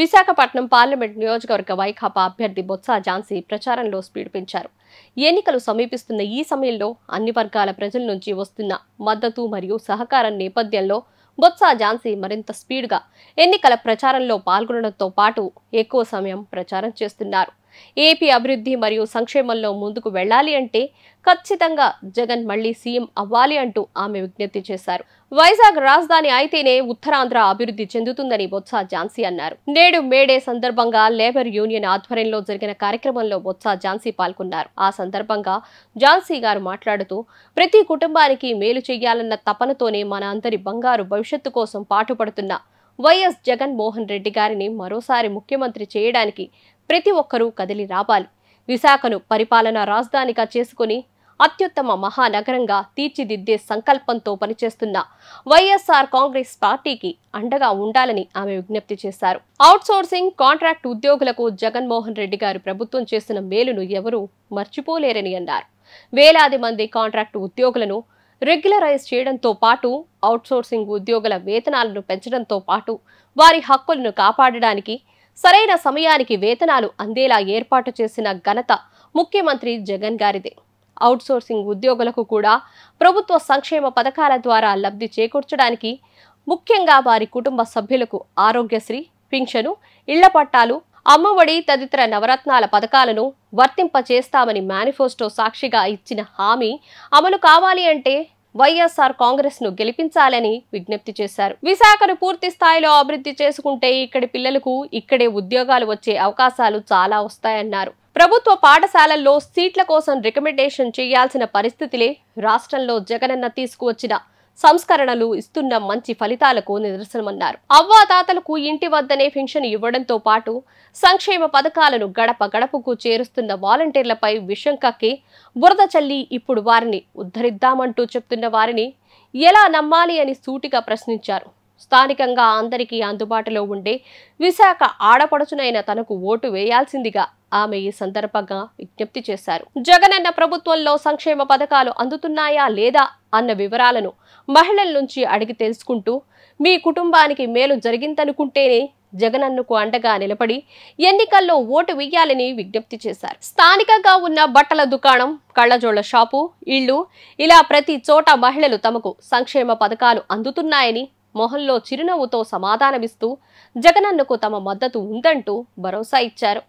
Visakhapatnam parliament నియోజకవర్గ వైకాపా అభ్యర్థి బొత్స ఝాన్సీ ప్రచారంలో స్పీడ్ పెంచారు ఎన్నికలు సమీపిస్తున్న ఈ సమయంలో అన్ని వర్గాల ప్రజల నుంచి వస్తున్న మద్దతు మరియు సహకారం నేపథ్యంలో బొత్స ఝాన్సీ మరింత స్పీడ్గా ఎన్నికల ప్రచారంలో పాల్గొనడంతో పాటు ఎక్కువ సమయం ప్రచారం చేస్తున్నారు ఏపీ అభివృద్ధి మరియు సంక్షేమంలో ముందుకు వెళ్లాలి అంటే ఖచ్చితంగా జగన్ మళ్లీ సీఎం అవ్వాలి అంటూ ఆమె విజ్ఞప్తి చేశారు వైజాగ్ రాజధాని అయితేనే ఉత్తరాంధ్ర అభివృద్ధి చెందుతుందని బొత్స ఝాన్సీ అన్నారు నేడు మేడే సందర్భంగా లేబర్ యూనియన్ ఆధ్వర్యంలో జరిగిన కార్యక్రమంలో బొత్స ఝాన్సీ పాల్గొన్నారు ఆ సందర్భంగా ఝాన్సీ గారు మాట్లాడుతూ ప్రతి కుటుంబానికి మేలు చేయాలన్న తపనతోనే మన అందరి బంగారు భవిష్యత్తు కోసం పాటుపడుతున్న వైఎస్ జగన్మోహన్ రెడ్డి గారిని మరోసారి ముఖ్యమంత్రి చేయడానికి ప్రతి ఒక్కరూ కదిలి రావాలి విశాఖను పరిపాలనా రాజధానిగా చేసుకుని అత్యుత్తమ మహానగరంగా తీర్చిదిద్దే సంకల్పంతో పనిచేస్తున్న వైఎస్ఆర్ కాంగ్రెస్ పార్టీకి అండగా ఉండాలని ఆమె విజ్ఞప్తి చేశారు అవుట్సోర్సింగ్ కాంట్రాక్ట్ ఉద్యోగులకు జగన్మోహన్ రెడ్డి గారు ప్రభుత్వం చేసిన మేలును ఎవరూ మర్చిపోలేరని అన్నారు వేలాది మంది కాంట్రాక్టు ఉద్యోగులను రెగ్యులరైజ్ చేయడంతో పాటు అవుట్సోర్సింగ్ ఉద్యోగుల వేతనాలను పెంచడంతో పాటు వారి హక్కులను కాపాడడానికి సరైన సమయానికి వేతనాలు అందేలా ఏర్పాటు చేసిన ఘనత ముఖ్యమంత్రి జగన్ గారిదే అవుట్సోర్సింగ్ ఉద్యోగులకు కూడా ప్రభుత్వ సంక్షేమ పథకాల ద్వారా లబ్ధి చేకూర్చడానికి ముఖ్యంగా వారి కుటుంబ సభ్యులకు ఆరోగ్యశ్రీ పింఛను ఇళ్ల పట్టాలు అమ్మఒడి తదితర నవరత్నాల పథకాలను వర్తింపచేస్తామని మేనిఫెస్టో సాక్షిగా ఇచ్చిన హామీ అమలు కావాలి అంటే వైఎస్ఆర్ కాంగ్రెస్ ను గెలిపించాలని విజ్ఞప్తి చేశారు విశాఖను పూర్తి స్థాయిలో అభివృద్ధి చేసుకుంటే ఇక్కడి పిల్లలకు ఇక్కడే ఉద్యోగాలు వచ్చే అవకాశాలు చాలా వస్తాయన్నారు ప్రభుత్వ పాఠశాలల్లో సీట్ల కోసం రికమెండేషన్ చేయాల్సిన పరిస్థితిలే రాష్ట్రంలో జగనన్న తీసుకువచ్చిన సంస్కరణలు ఇస్తున్న మంచి ఫలితాలకు నిదర్శనమన్నారు అవ్వాతాతలకు ఇంటి వద్దనే పెన్షన్ ఇవ్వడంతో పాటు సంక్షేమ పథకాలను గడప గడపకు చేరుస్తున్న వాలంటీర్లపై విషం కక్కి బురద చల్లి ఇప్పుడు వారిని ఉద్ధరిద్దామంటూ చెప్తున్న వారిని ఎలా నమ్మాలి అని సూటిగా ప్రశ్నించారు స్థానికంగా అందరికీ అందుబాటులో ఉండే విశాఖ ఆడపడుచునైన తనకు ఓటు వేయాల్సిందిగా ఆమె ఈ సందర్భంగా విజ్ఞప్తి చేశారు జగనన్న ప్రభుత్వంలో సంక్షేమ పథకాలు అందుతున్నాయా లేదా అన్న వివరాలను మహిళల నుంచి అడిగి తెలుసుకుంటూ మీ కుటుంబానికి మేలు జరిగిందనుకుంటేనే జగనన్నకు అండగా నిలబడి ఎన్నికల్లో ఓటు వేయాలని విజ్ఞప్తి చేశారు స్థానికంగా ఉన్న బట్టల దుకాణం కళ్లజోళ్ల షాపు ఇళ్లు ఇలా ప్రతి చోట మహిళలు తమకు సంక్షేమ పథకాలు అందుతున్నాయని మొహంలో చిరునవ్వుతో సమాధానమిస్తూ జగనన్నకు తమ మద్దతు ఉందంటూ భరోసా ఇచ్చారు